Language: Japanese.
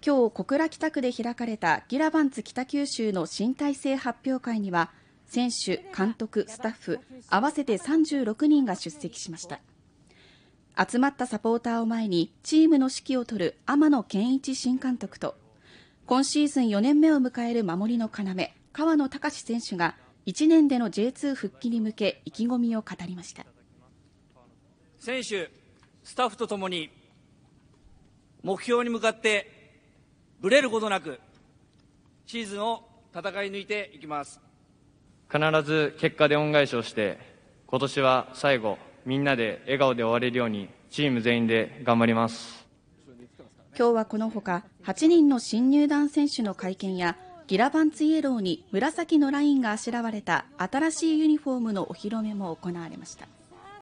今日小倉北区で開かれたギラバンツ北九州の新体制発表会には選手、監督、スタッフ合わせて36人が出席しました集まったサポーターを前にチームの指揮を執る天野健一新監督と今シーズン4年目を迎える守りの要川野隆選手が1年での J2 復帰に向け意気込みを語りました選手、スタッフとともに目標に向かってぶれることなく、シーズンを戦い抜いていきます。必ず結果で恩返しをして、今年は最後、みんなで笑顔で終われるように、チーム全員で頑張ります。今日はこのほか、8人の新入団選手の会見や、ギラバンツイエローに紫のラインがあしらわれた新しいユニフォームのお披露目も行われました。